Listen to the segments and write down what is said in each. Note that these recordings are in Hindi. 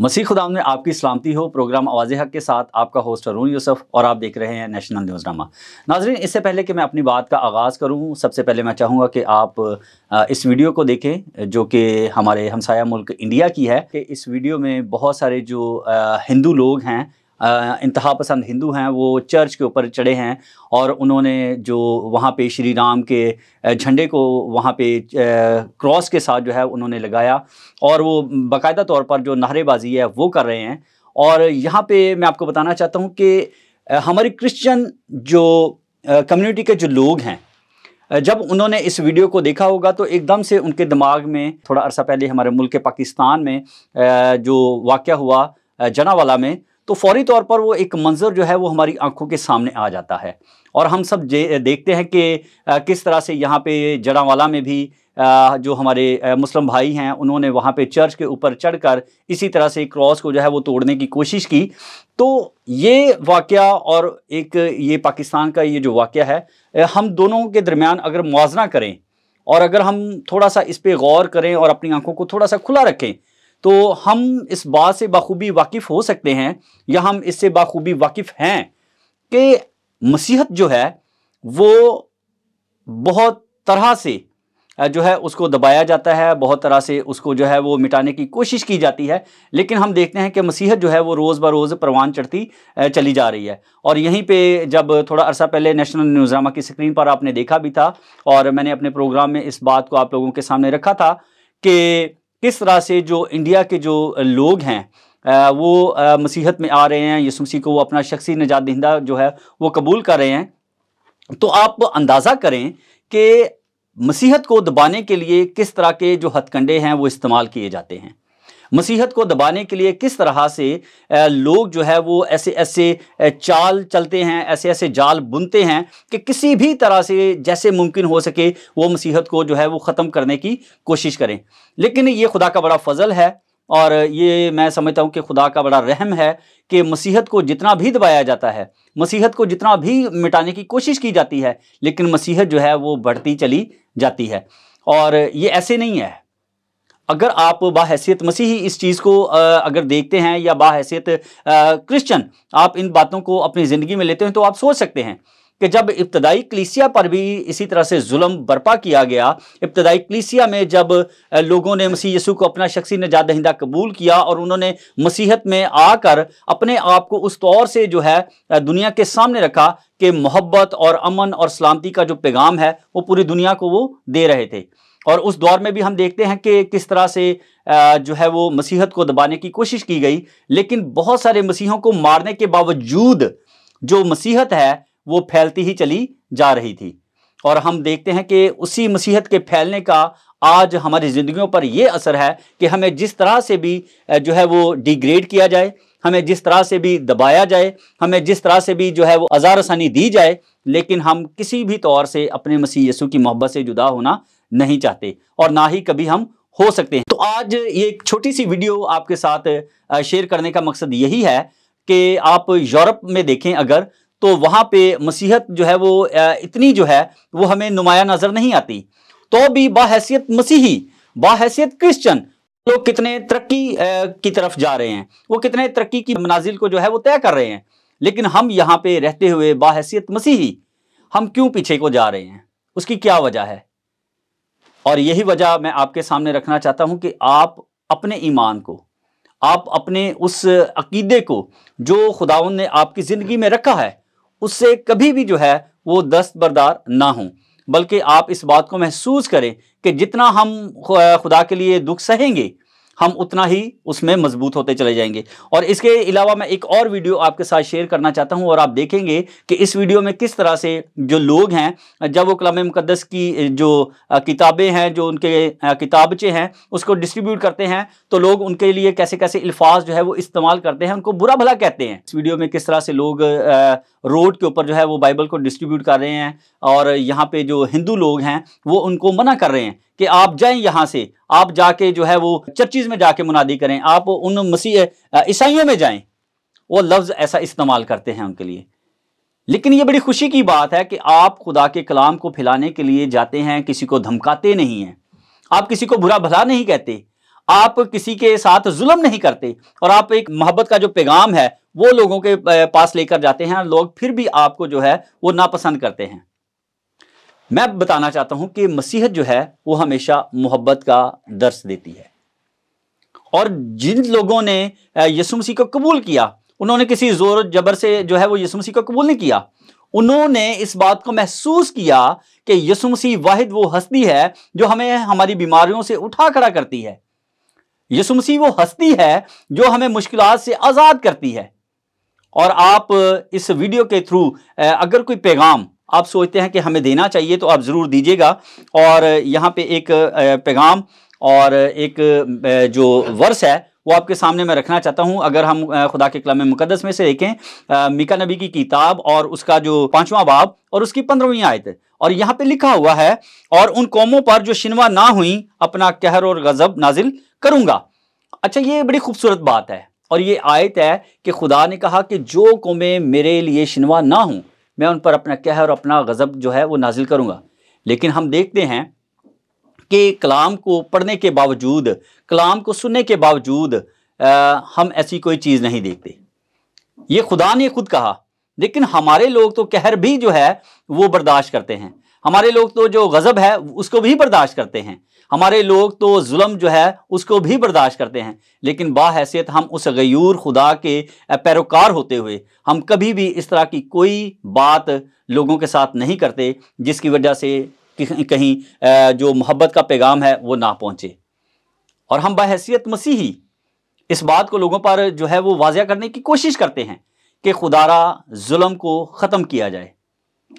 मसीह खुदाम में आपकी सलामती हो प्रोग्राम आवाज़ हक के साथ आपका होस्ट अरून यूसुफ और आप देख रहे हैं नेशनल न्यूज़ ड्रामा नाजरीन इससे पहले कि मैं अपनी बात का आगाज़ करूं सबसे पहले मैं चाहूँगा कि आप इस वीडियो को देखें जो कि हमारे हमसाया मुल्क इंडिया की है कि इस वीडियो में बहुत सारे जो हिंदू लोग हैं इंतहा पसंद हिंदू हैं वो चर्च के ऊपर चढ़े हैं और उन्होंने जो वहाँ पे श्री राम के झंडे को वहाँ पे क्रॉस के साथ जो है उन्होंने लगाया और वो बाकायदा तौर पर जो नारेबाजी है वो कर रहे हैं और यहाँ पे मैं आपको बताना चाहता हूँ कि हमारी क्रिश्चियन जो कम्युनिटी के जो लोग हैं जब उन्होंने इस वीडियो को देखा होगा तो एकदम से उनके दिमाग में थोड़ा अरसा पहले हमारे मुल्क पाकिस्तान में जो वाक़ हुआ जनावाला में तो फौरी तौर पर वो एक मंज़र जो है वो हमारी आंखों के सामने आ जाता है और हम सब देखते हैं कि किस तरह से यहाँ पे जड़ावाला में भी जो हमारे मुस्लिम भाई हैं उन्होंने वहाँ पे चर्च के ऊपर चढ़कर इसी तरह से क्रॉस को जो है वो तोड़ने की कोशिश की तो ये वाक़ और एक ये पाकिस्तान का ये जो वाक़ है हम दोनों के दरमियान अगर मुजना करें और अगर हम थोड़ा सा इस पर गौर करें और अपनी आंखों को थोड़ा सा खुला रखें तो हम इस बात से बखूबी वाकिफ़ हो सकते हैं या हम इससे बाखूबी वाकिफ़ हैं कि मसीहत जो है वो बहुत तरह से जो है उसको दबाया जाता है बहुत तरह से उसको जो है वो मिटाने की कोशिश की जाती है लेकिन हम देखते हैं कि मसीहत जो है वो रोज़ ब रोज़ परवान चढ़ती चली जा रही है और यहीं पे जब थोड़ा अरसा पहले नेशनल न्यूज़नामा की स्क्रीन पर आपने देखा भी था और मैंने अपने प्रोग्राम में इस बात को आप लोगों के सामने रखा था कि किस तरह से जो इंडिया के जो लोग हैं वो मसीहत में आ रहे हैं यसु मसीह को वो अपना शख्सी निजात दहिंदा जो है वो कबूल कर रहे हैं तो आप अंदाज़ा करें कि मसीहत को दबाने के लिए किस तरह के जो हथकंडे हैं वो इस्तेमाल किए जाते हैं मसीहत को दबाने के लिए किस तरह से लोग जो है वो ऐसे ऐसे चाल चलते हैं ऐसे ऐसे जाल बुनते हैं कि किसी भी तरह से जैसे मुमकिन हो सके वो मसीहत को जो है वो ख़त्म करने की कोशिश करें लेकिन ये खुदा का बड़ा फ़ज़ल है और ये मैं समझता हूँ कि खुदा का बड़ा रहम है कि मसीहत को जितना भी दबाया जाता है मसीहत को जितना भी मिटाने की कोशिश की जाती है लेकिन मसीहत जो है वो बढ़ती चली जाती है और ये ऐसे नहीं है अगर आप बाहैसियत मसीही इस चीज़ को अगर देखते हैं या बाहैसियत क्रिश्चन आप इन बातों को अपनी ज़िंदगी में लेते हैं तो आप सोच सकते हैं कि जब इब्तदाई कलीसिया पर भी इसी तरह से जुल्म बर्पा किया गया इब्तदाई कलीसिया में जब लोगों ने मसीह यसू को अपना शख्सी नजात दहिंदा कबूल किया और उन्होंने मसीहत में आकर अपने आप को उस तौर से जो है दुनिया के सामने रखा कि मोहब्बत और अमन और सलामती का जो पैगाम है वो पूरी दुनिया को वो दे रहे थे और उस दौर में भी हम देखते हैं कि किस तरह से जो है वो मसीहत को दबाने की कोशिश की गई लेकिन बहुत सारे मसीहों को मारने के बावजूद जो मसीहत है वो फैलती ही चली जा रही थी और हम देखते हैं कि उसी मसीहत के फैलने का आज हमारी ज़िंदगियों पर यह असर है कि हमें जिस तरह से भी जो है वो डिग्रेड किया जाए हमें जिस तरह से भी दबाया जाए हमें जिस तरह से भी जो है वो आसानी दी जाए लेकिन हम किसी भी तौर से अपने मसीह यसु की मोहब्बत से जुदा होना नहीं चाहते और ना ही कभी हम हो सकते हैं तो आज ये एक छोटी सी वीडियो आपके साथ शेयर करने का मकसद यही है कि आप यूरोप में देखें अगर तो वहाँ पे मसीहत जो है वो इतनी जो है वो हमें नुमाया नज़र नहीं आती तो भी बाहैसियत मसीही बाहैसियत क्रिश्चन लोग कितने तरक्की की तरफ जा रहे हैं वो कितने तरक्की की मनाजिल को जो है वो तय कर रहे हैं लेकिन हम यहाँ पे रहते हुए बाहैसियत मसीही हम क्यों पीछे को जा रहे हैं उसकी क्या वजह है और यही वजह मैं आपके सामने रखना चाहता हूं कि आप अपने ईमान को आप अपने उस अकीदे को जो खुदावन ने आपकी ज़िंदगी में रखा है उससे कभी भी जो है वो दस्तबरदार ना हों बल्कि आप इस बात को महसूस करें कि जितना हम खुदा के लिए दुख सहेंगे हम उतना ही उसमें मजबूत होते चले जाएंगे और इसके अलावा मैं एक और वीडियो आपके साथ शेयर करना चाहता हूँ और आप देखेंगे कि इस वीडियो में किस तरह से जो लोग हैं जब वो कलाम मुकदस की जो किताबें हैं जो उनके किताबचे हैं उसको डिस्ट्रीब्यूट करते हैं तो लोग उनके लिए कैसे कैसे अल्फाज जो है वो इस्तेमाल करते हैं उनको बुरा भला कहते हैं इस वीडियो में किस तरह से लोग रोड के ऊपर जो है वो बाइबल को डिस्ट्रीब्यूट कर रहे हैं और यहाँ पे जो हिंदू लोग हैं वो उनको मना कर रहे हैं कि आप जाएं यहाँ से आप जाके जो है वो चर्चिज़ में जाके मुनादी करें आप उन मसीह ईसाइयों में जाएं वो लफ्ज़ ऐसा इस्तेमाल करते हैं उनके लिए लेकिन ये बड़ी खुशी की बात है कि आप खुदा के कलाम को फैलाने के लिए जाते हैं किसी को धमकाते नहीं हैं आप किसी को बुरा भला नहीं कहते आप किसी के साथ जुल्म नहीं करते और आप एक मोहब्बत का जो पैगाम है वो लोगों के पास लेकर जाते हैं लोग फिर भी आपको जो है वो नापसंद करते हैं मैं बताना चाहता हूं कि मसीहत जो है वो हमेशा मोहब्बत का दर्श देती है और जिन लोगों ने यसु मसीह को कबूल किया उन्होंने किसी जोर जबर से जो है वो यसु मसीह को कबूल नहीं किया उन्होंने इस बात को महसूस किया कि यसु मसीह वाहिद वो हस्ती है जो हमें हमारी बीमारियों से उठा खड़ा करती है यसु मसीह वो हस्ती है जो हमें मुश्किल से आज़ाद करती है और आप इस वीडियो के थ्रू अगर कोई पैगाम आप सोचते हैं कि हमें देना चाहिए तो आप ज़रूर दीजिएगा और यहाँ पे एक पैगाम और एक जो वर्स है वो आपके सामने मैं रखना चाहता हूँ अगर हम खुदा के कलाम मुकदस में से देखें मिका नबी की किताब और उसका जो पांचवा बाब और उसकी पंद्रहवीं आयत और यहाँ पे लिखा हुआ है और उन कौमों पर जो शिनवा ना हुई अपना कहर और गज़ब नाजिल करूँगा अच्छा ये बड़ी खूबसूरत बात है और ये आयत है कि खुदा ने कहा कि जो कौमें मेरे लिए शिनवा ना हों मैं उन पर अपना कहर और अपना गज़ब जो है वो नाजिल करूँगा लेकिन हम देखते हैं कि कलाम को पढ़ने के बावजूद कलाम को सुनने के बावजूद आ, हम ऐसी कोई चीज़ नहीं देखते ये खुदा ने खुद कहा लेकिन हमारे लोग तो कहर भी जो है वो बर्दाश्त करते हैं हमारे लोग तो जो गज़ब है उसको भी बर्दाश्त करते हैं हमारे लोग तो जुल्म जो है उसको भी बर्दाश्त करते हैं लेकिन बाहैसियत हम उस गयूर खुदा के पैरोकार होते हुए हम कभी भी इस तरह की कोई बात लोगों के साथ नहीं करते जिसकी वजह से कहीं जो मोहब्बत का पैगाम है वो ना पहुँचे और हम बहसीत मसीही इस बात को लोगों पर जो है वो वाजिया करने की कोशिश करते हैं कि खुदारा जुल्म को ख़त्म किया जाए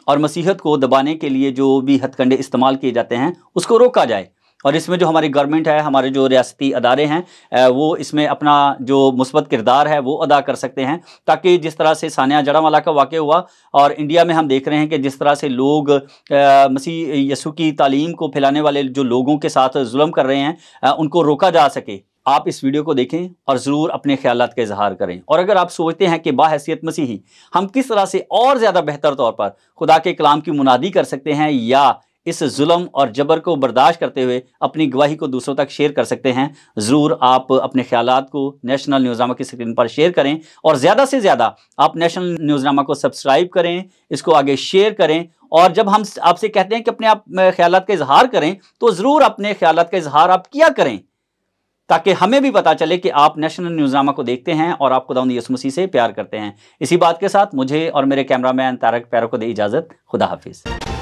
और मसीहत को दबाने के लिए जो भी हथकंडे इस्तेमाल किए जाते हैं उसको रोका जाए और इसमें जो हमारी गवर्नमेंट है हमारे जो रियासती अदारे हैं वो इसमें अपना जो मुस्बत किरदार है वो अदा कर सकते हैं ताकि जिस तरह से सानिया जड़ावाला का वाक़ हुआ और इंडिया में हम देख रहे हैं कि जिस तरह से लोग मसीह यसु की तालीम को फैलाने वाले जो लोगों के साथ जुल्म कर रहे हैं उनको रोका जा सके आप इस वीडियो को देखें और ज़रूर अपने ख्याल का इजहार करें और अगर आप सोचते हैं कि बाहसीत मसीही हम किस तरह से और ज़्यादा बेहतर तौर पर खुदा के कलाम की मुनादी कर सकते हैं या इस जुल्म और जबर को बर्दाश्त करते हुए अपनी गवाही को दूसरों तक शेयर कर सकते हैं ज़रूर आप अपने ख्याल को नेशनल न्यूज़नामा की स्क्रीन पर शेयर करें और ज़्यादा से ज़्यादा आप नेशनल न्यूज़नामा को सब्सक्राइब करें इसको आगे शेयर करें और जब हम आपसे कहते हैं कि अपने आप ख्याल का इजहार करें तो ज़रूर अपने ख्याल का इजहार आप किया करें ताकि हमें भी पता चले कि आप नेशनल न्यूज़नामा को देखते हैं और आप खुदा यसु मसीह से प्यार करते हैं इसी बात के साथ मुझे और मेरे कैमरामैन तारक पैरों को दे इजाज़त खुदा हाफिज़